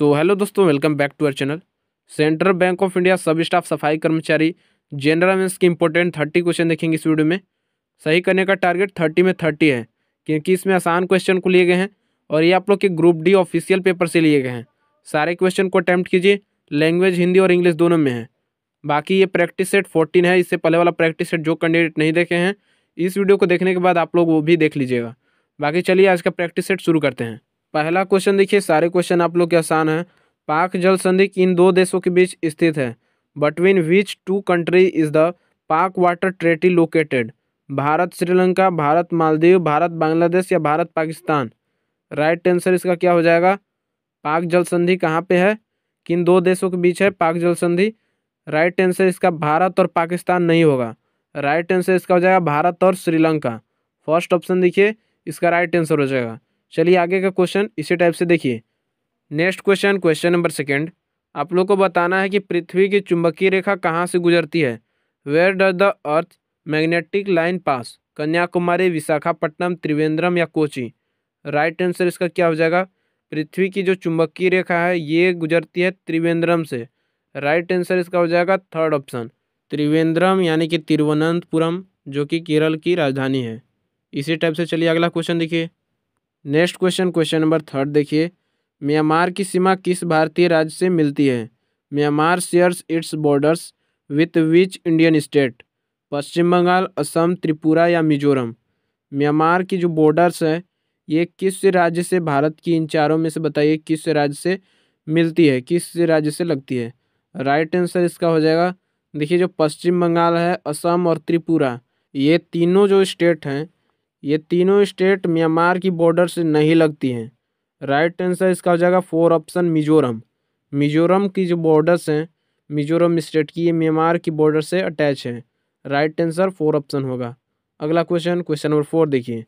सो hello दोस्तों welcome back to our channel central bank of India sub staff सफाई कर्मचारी general means की important thirty question देखेंगे इस वीडियो में सही करने का टारगेट थर्टी में थर्टी है क्योंकि इसमें आसान क्वेश्चन को लिए गए हैं और ये आप लोग के ग्रुप डी ऑफिशियल पेपर से लिए गए हैं सारे क्वेश्चन को अटैम्प्ट कीजिए लैंग्वेज हिंदी और इंग्लिश दोनों में है बाकी ये प्रैक्टिस सेट फोर्टीन है इससे पहले वाला प्रैक्टिस सेट जो कैंडिडेट नहीं देखे हैं इस वीडियो को देखने के बाद आप लोग वो भी देख लीजिएगा बाकी चलिए आज का प्रैक्टिस सेट शुरू करते हैं पहला क्वेश्चन देखिए सारे क्वेश्चन आप लोग के आसान हैं पाक जल संधि किन दो देशों के बीच स्थित है between which to country is the पाक water treaty located Bharat Sri Lanka Bharat Maldives Bharat Bangladesh या भारत पाकिस्तान राइट आंसर इसका क्या हो जाएगा पाक जल संधि कहाँ पे है किन दो देशों के बीच है पाक जल संधि राइट आंसर इसका भारत और पाकिस्तान नहीं होगा राइट आंसर इसका हो जाएगा भारत और श्रीलंका फर्स्ट ऑप्शन देखिए इसका राइट आंसर हो जाएगा चलिए आगे का क्वेश्चन इसी टाइप से देखिए next question question number second आप लोग को बताना है कि पृथ्वी की चुंबकीय रेखा कहाँ से गुजरती है where does the earth magnetic line pass Kanyakumari Visakhapatnam Trivandrum या कोची राइट आंसर इसका क्या हो जाएगा पृथ्वी की जो चुंबकीय रेखा है ये गुजरती है त्रिवेंद्रम से राइट आंसर इसका हो जाएगा थर्ड ऑप्शन त्रिवेंद्रम यानी कि तिरुवनंतपुरम जो कि केरल की राजधानी है इसी टाइप से चलिए अगला क्वेश्चन देखिए next question question number third देखिए म्यांमार की सीमा किस भारतीय राज्य से मिलती है Myanmar shares its borders with which Indian state Paschim Bengal Assam Tripura या मिजोरम म्यांमार की जो बॉर्डर्स है ये किस राज्य से भारत की इन चारों में से बताइए किस राज्य से मिलती है किस राज्य से लगती है राइट आंसर इसका हो जाएगा देखिए जो पश्चिम बंगाल है असम और त्रिपुरा ये तीनों जो स्टेट हैं ये तीनों स्टेट म्यांमार की बॉर्डर से नहीं लगती हैं राइट आंसर इसका हो जाएगा फोर ऑप्शन मिजोरम मिजोरम की जो बॉर्डर्स हैं मिजोरम स्टेट की ये म्यांमार की बॉर्डर से अटैच है राइट आंसर फोर ऑप्शन होगा अगला क्वेश्चन क्वेश्चन नंबर फोर देखिए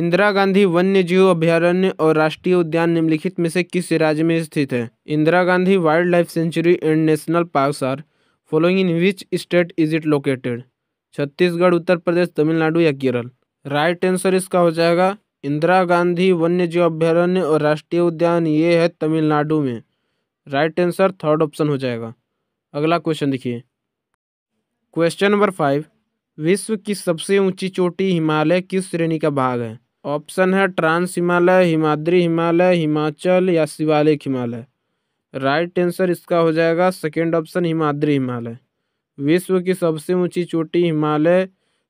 इंदिरा गांधी वन्य जीव अभ्यारण्य और राष्ट्रीय उद्यान निम्नलिखित में से किस राज्य में स्थित है Indira Gandhi wild life sanctuary and national park are following in which state is it located Chhattisgarh उत्तर प्रदेश तमिलनाडु या केरल राइट आंसर इसका हो जाएगा इंदिरा गांधी वन्य जीव अभ्यारण्य और राष्ट्रीय उद्यान ये है तमिलनाडु में राइट आंसर थर्ड ऑप्शन हो जाएगा अगला क्वेश्चन देखिए क्वेश्चन नंबर फाइव विश्व की सबसे ऊंची चोटी हिमालय किस श्रेणी का भाग है ऑप्शन है ट्रांस हिमालय हिमाद्री हिमालय हिमाचल या शिवालिक हिमालय राइट आंसर इसका हो जाएगा सेकेंड ऑप्शन हिमाद्री हिमालय विश्व की सबसे ऊंची चोटी हिमालय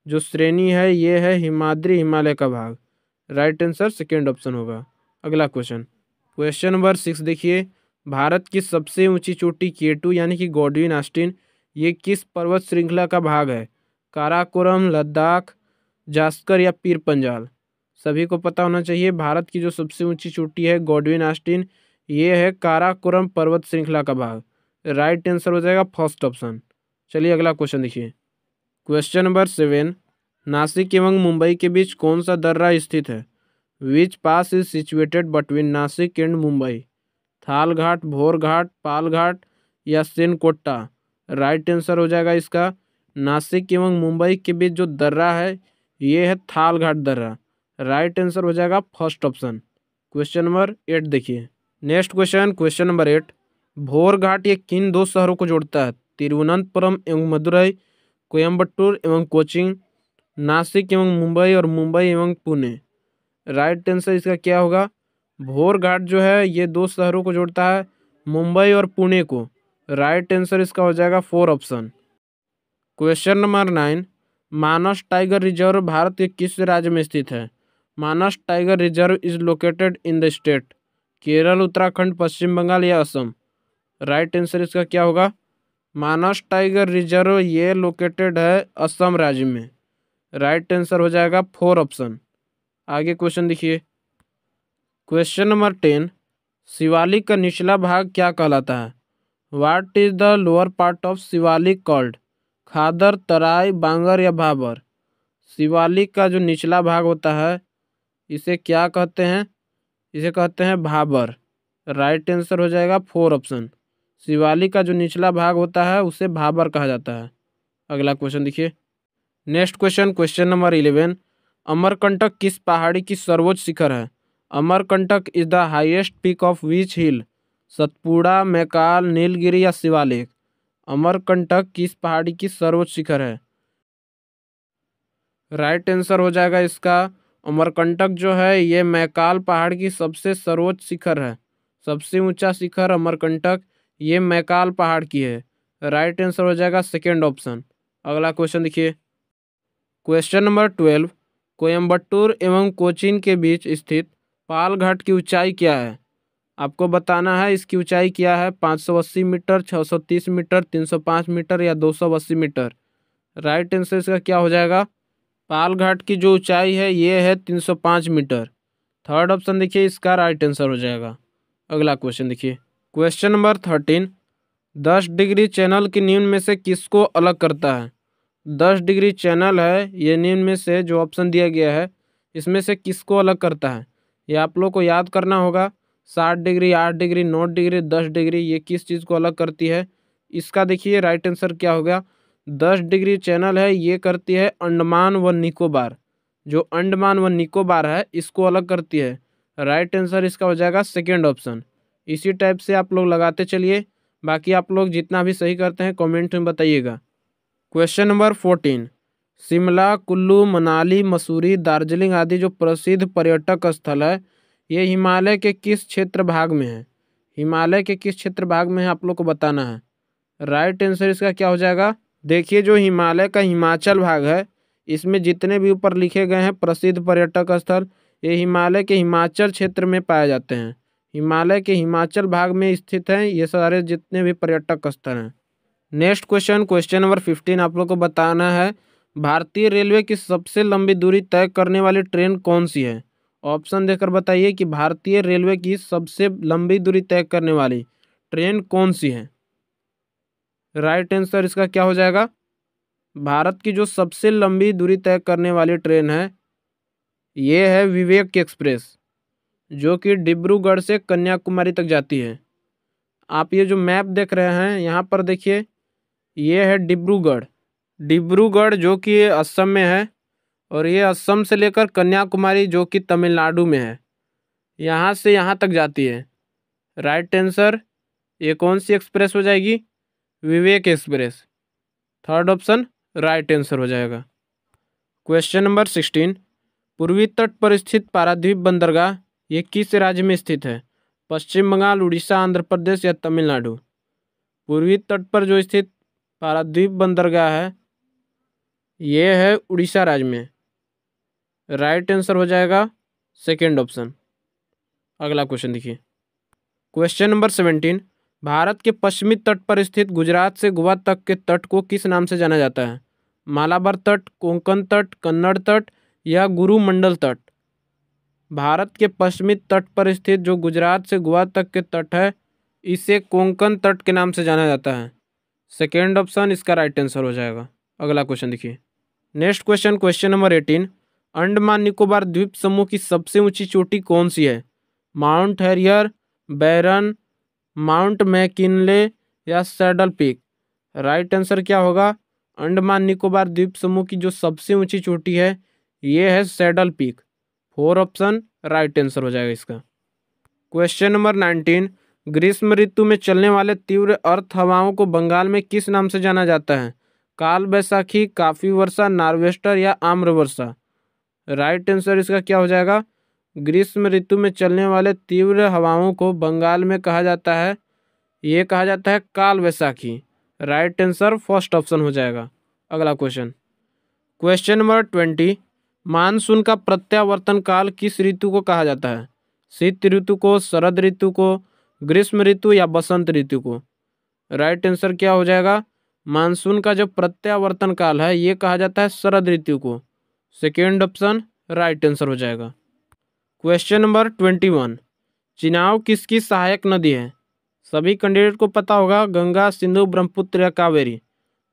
जो श्रेणी है ये है हिमाद्री हिमालय का भाग राइट आंसर सेकेंड ऑप्शन होगा अगला क्वेश्चन क्वेश्चन नंबर सिक्स देखिए भारत की सबसे ऊंची चोटी केटू यानी कि गोडविन आस्टिन ये किस पर्वत श्रृंखला का भाग है काराकोरम लद्दाख जास्कर या पीर पंजाल सभी को पता होना चाहिए भारत की जो सबसे ऊंची चोटी है गोडविन आस्टिन ये है काराकोरम पर्वत श्रृंखला का भाग राइट आंसर हो जाएगा फर्स्ट ऑप्शन चलिए अगला क्वेश्चन देखिए क्वेश्चन नंबर सेवन नासिक एवं मुंबई के बीच कौन सा दर्रा स्थित है which pass is situated between Nashik and Mumbai Thal Ghat भोर घाट पाल घाट या सेनकोट्टा राइट आंसर हो जाएगा इसका नासिक एवं मुंबई के बीच जो दर्रा है ये है थाल घाट दर्रा राइट आंसर हो जाएगा first option question number eight देखिए next question question number eight Bhor Ghat ये किन दो शहरों को जोड़ता है तिरुवनंतपुरम एवं मदुरई कोयम्बटूर एवं कोचिंग नासिक एवं मुंबई और मुंबई एवं पुणे राइट आंसर इसका क्या होगा भोरघाट जो है ये दो शहरों को जोड़ता है मुंबई और पुणे को राइट आंसर इसका हो जाएगा four option question number nine Manas tiger reserve भारत के किस राज्य में स्थित है Manas tiger reserve is located in the state Kerala Uttarakhand Paschim Bengal या असम राइट आंसर इसका क्या होगा मानस टाइगर रिजर्व ये लोकेटेड है असम राज्य में राइट आंसर हो जाएगा फोर ऑप्शन आगे क्वेश्चन देखिए क्वेश्चन नंबर टेन शिवालिक का निचला भाग क्या कहलाता है what is the lower part of Shivalik called Khadar Terai Bangar या भाबर शिवालिक का जो निचला भाग होता है इसे क्या कहते हैं इसे कहते हैं भाबर राइट आंसर हो जाएगा फोर ऑप्शन शिवालिक का जो निचला भाग होता है उसे भाबर कहा जाता है अगला क्वेश्चन देखिए next question question number eleven Amarkantak किस पहाड़ी की सर्वोच्च शिखर है Amarkantak is the highest peak of which hill Satpura Maikal Nilgiri या शिवालिक अमरकंटक किस पहाड़ी की सर्वोच्च शिखर है राइट right आंसर हो जाएगा इसका अमरकंटक जो है ये मैकाल पहाड़ की सबसे सर्वोच्च शिखर है सबसे ऊंचा शिखर अमरकंटक ये मैकाल पहाड़ की है राइट आंसर हो जाएगा सेकेंड ऑप्शन अगला क्वेश्चन देखिए क्वेश्चन नंबर ट्वेल्व कोयम्बटूर एवं कोचिन के बीच स्थित पालघाट की ऊंचाई क्या है आपको बताना है इसकी ऊंचाई क्या है पाँच सौ अस्सी मीटर छः सौ तीस मीटर तीन सौ पाँच मीटर या दो सौ अस्सी मीटर राइट आंसर इसका क्या हो जाएगा पालघाट की जो ऊंचाई है ये है तीन सौ पाँच मीटर थर्ड ऑप्शन देखिए इसका राइट आंसर हो जाएगा अगला क्वेश्चन देखिए क्वेश्चन नंबर थर्टीन दस डिग्री चैनल की निम्न में से किसको अलग करता है दस डिग्री चैनल है ये निम्न में से जो ऑप्शन दिया गया है इसमें से किसको अलग करता है ये आप लोग को याद करना होगा साठ डिग्री आठ डिग्री नौ डिग्री दस डिग्री ये किस चीज़ को अलग करती है इसका देखिए राइट आंसर क्या होगा दस डिग्री चैनल है ये करती है अंडमान व निकोबार जो अंडमान व निकोबार है इसको अलग करती है राइट आंसर इसका हो जाएगा सेकेंड ऑप्शन इसी टाइप से आप लोग लगाते चलिए बाकी आप लोग जितना भी सही करते हैं कमेंट में बताइएगा question number fourteen Shimla Kullu Manali Mussoorie Darjeeling आदि जो प्रसिद्ध पर्यटक स्थल है ये हिमालय के किस क्षेत्र भाग में है हिमालय के किस क्षेत्र भाग में है आप लोग को बताना है राइट आंसर इसका क्या हो जाएगा देखिए जो हिमालय का हिमाचल भाग है इसमें जितने भी ऊपर लिखे गए हैं प्रसिद्ध पर्यटक स्थल ये हिमालय के हिमाचल क्षेत्र में पाए जाते हैं हिमालय के हिमाचल भाग में स्थित हैं ये सारे जितने भी पर्यटक स्थल हैं next question question number fifteen आप लोग को बताना है भारतीय रेलवे की सबसे लंबी दूरी तय करने वाली ट्रेन कौन सी है ऑप्शन देकर बताइए कि भारतीय रेलवे की सबसे लंबी दूरी तय करने वाली ट्रेन कौन सी है राइट आंसर इसका क्या हो जाएगा भारत की जो सबसे लंबी दूरी तय करने वाली ट्रेन है ये है विवेक एक्सप्रेस जो कि डिब्रूगढ़ से कन्याकुमारी तक जाती है आप ये जो मैप देख रहे हैं यहाँ पर देखिए ये है डिब्रूगढ़ डिब्रूगढ़ जो कि असम में है और ये असम से लेकर कन्याकुमारी जो कि तमिलनाडु में है यहाँ से यहाँ तक जाती है राइट आंसर ये कौन सी एक्सप्रेस हो जाएगी Vivek express third option right answer हो जाएगा क्वेश्चन नंबर सिक्सटीन पूर्वी तट पर स्थित पारादीप बंदरगाह ये किस राज्य में स्थित है पश्चिम बंगाल उड़ीसा आंध्र प्रदेश या तमिलनाडु पूर्वी तट पर जो स्थित पाराद्वीप बंदरगाह है ये है उड़ीसा राज्य में राइट आंसर हो जाएगा सेकेंड ऑप्शन अगला क्वेश्चन देखिए क्वेश्चन नंबर सेवेंटीन भारत के पश्चिमी तट पर स्थित गुजरात से गोवा तक के तट को किस नाम से जाना जाता है मालाबार तट कोंकण तट कन्नड़ तट या गुरुमंडल तट भारत के पश्चिमी तट पर स्थित जो गुजरात से गोवा तक के तट है इसे कोंकण तट के नाम से जाना जाता है सेकेंड ऑप्शन इसका राइट आंसर हो जाएगा अगला क्वेश्चन देखिए next question question number eighteen Andaman Nicobar द्वीप समूह की सबसे ऊंची चोटी कौन सी है mount Harriet Barren mount McKinley या सैडल पीक राइट आंसर क्या होगा अंडमान निकोबार द्वीप समूह की जो सबसे ऊंची चोटी है ये है saddle peak four option right answer हो जाएगा इसका क्वेश्चन नंबर नाइनटीन ग्रीष्म ऋतु में चलने वाले तीव्र अर्थ हवाओं को बंगाल में किस नाम से जाना जाता है काल बैसाखी काफ़ी वर्षा नार्वेस्टर या आम्र वर्षा राइट आंसर इसका क्या हो जाएगा ग्रीष्म ऋतु में चलने वाले तीव्र हवाओं को बंगाल में कहा जाता है ये कहा जाता है Kal Baisakhi right answer first option हो जाएगा अगला question question number twenty monsoon का प्रत्यावर्तन काल किस ऋतु को कहा जाता है शीत ऋतु को शरद ऋतु को ग्रीष्म ऋतु या बसंत ऋतु को राइट आंसर क्या हो जाएगा मानसून का जो प्रत्यावर्तन काल है ये कहा जाता है शरद ऋतु को सेकेंड ऑप्शन राइट आंसर हो जाएगा question number twenty one Chenab किसकी सहायक नदी है सभी कैंडिडेट को पता होगा गंगा सिंधु ब्रह्मपुत्र या कावेरी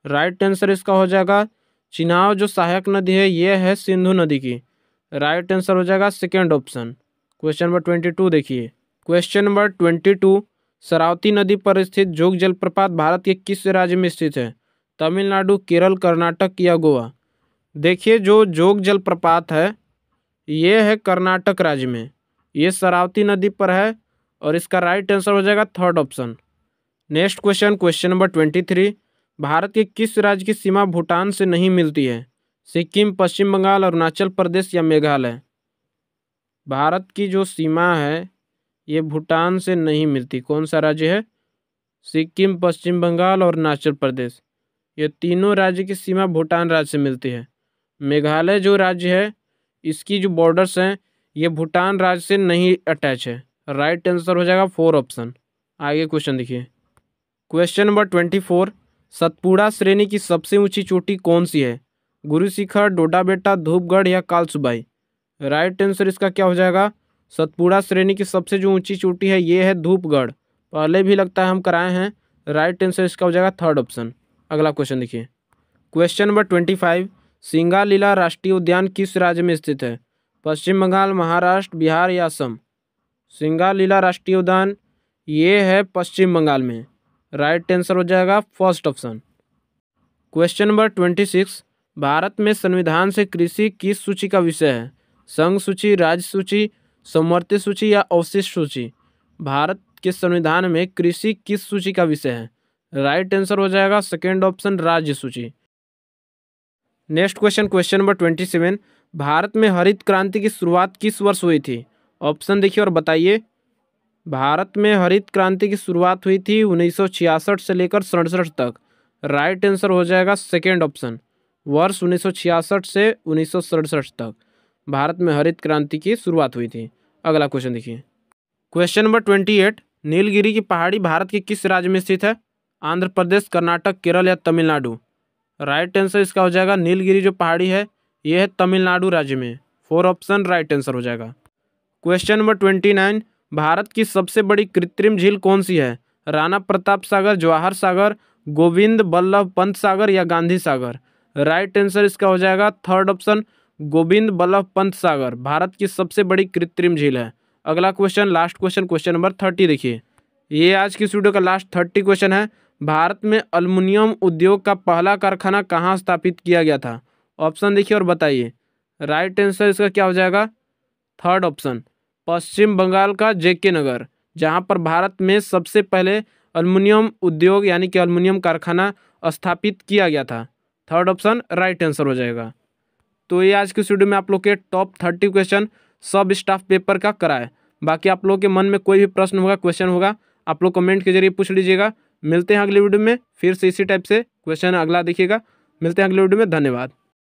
राइट आंसर इसका हो जाएगा चिनाव जो सहायक नदी है ये है सिंधु नदी की राइट आंसर हो जाएगा second option question number twenty two देखिए question number twenty two Sharavati नदी पर स्थित जोग जलप्रपात भारत के किस राज्य में स्थित है तमिलनाडु केरल कर्नाटक या गोवा देखिए जो जोग जलप्रपात है ये है कर्नाटक राज्य में ये सरावती नदी पर है और इसका राइट आंसर हो जाएगा third option next question question number twenty three भारत के किस राज्य की सीमा भूटान से नहीं मिलती है सिक्किम पश्चिम बंगाल अरुणाचल प्रदेश या मेघालय भारत की जो सीमा है ये भूटान से नहीं मिलती कौन सा राज्य है सिक्किम पश्चिम बंगाल और अरुणाचल प्रदेश ये तीनों राज्य की सीमा भूटान राज्य से मिलती है मेघालय जो राज्य है इसकी जो बॉर्डर्स हैं ये भूटान राज्य से नहीं अटैच है राइट आंसर हो जाएगा फोर ऑप्शन आगे क्वेश्चन देखिए question number twenty four Satpura श्रेणी की सबसे ऊंची चोटी कौन सी है गुरु शिखर डोडाबेटा धूपगढ़ या कालसुबाई राइट आंसर इसका क्या हो जाएगा सतपुड़ा श्रेणी की सबसे जो ऊंची चोटी है ये है धूपगढ़ पहले भी लगता है हम कराए हैं राइट आंसर इसका हो जाएगा थर्ड ऑप्शन अगला क्वेश्चन देखिए question number twenty five Singalila राष्ट्रीय उद्यान किस राज्य में स्थित है पश्चिम बंगाल महाराष्ट्र बिहार या असम सिंगालीला राष्ट्रीय उद्यान ये है पश्चिम बंगाल में राइट आंसर हो जाएगा first option question number twenty six Bharat में संविधान से कृषि किस सूची का विषय है संघ सूची राज्य सूची समवर्ती सूची या अवशिष्ट सूची भारत के संविधान में कृषि किस सूची का विषय है राइट आंसर हो जाएगा सेकेंड ऑप्शन राज्य सूची next question question number twenty seven Bharat में हरित क्रांति की शुरुआत किस वर्ष हुई थी ऑप्शन देखिए और बताइए भारत में हरित क्रांति की शुरुआत हुई थी 1966 से लेकर सड़सठ तक राइट आंसर हो जाएगा सेकेंड ऑप्शन वर्ष 1966 से उन्नीस तक भारत में हरित क्रांति की शुरुआत हुई थी अगला क्वेश्चन देखिए question number twenty eight Nilgiri की पहाड़ी भारत के किस राज्य में स्थित है आंध्र प्रदेश कर्नाटक केरल या तमिलनाडु राइट आंसर इसका हो जाएगा नीलगिरी जो पहाड़ी है यह है तमिलनाडु राज्य में फोर ऑप्शन राइट आंसर हो जाएगा question number twenty nine Bharat की सबसे बड़ी कृत्रिम झील कौन सी है राणा प्रताप सागर जवाहर सागर गोविंद बल्लभ पंत सागर या गांधी सागर राइट आंसर इसका हो जाएगा थर्ड ऑप्शन गोविंद बल्लभ पंत सागर भारत की सबसे बड़ी कृत्रिम झील है अगला question last question question number thirty देखिए ये आज की वीडियो का लास्ट थर्टी क्वेश्चन है भारत में अल्मीनियम उद्योग का पहला कारखाना कहाँ स्थापित किया गया था ऑप्शन देखिए और बताइए राइट आंसर इसका क्या हो जाएगा थर्ड ऑप्शन पश्चिम बंगाल का जेके नगर जहाँ पर भारत में सबसे पहले अल्मोनियम उद्योग यानी कि अल्मोनियम कारखाना स्थापित किया गया था थर्ड ऑप्शन राइट आंसर हो जाएगा तो ये आज के वीडियो में आप लोग के टॉप थर्टी क्वेश्चन सब स्टाफ पेपर का कराए बाकी आप लोगों के मन में कोई भी प्रश्न होगा क्वेश्चन होगा आप लोग कमेंट के जरिए पूछ लीजिएगा मिलते हैं अगले वीडियो में फिर से इसी टाइप से क्वेश्चन अगला देखिएगा मिलते हैं अगले वीडियो में धन्यवाद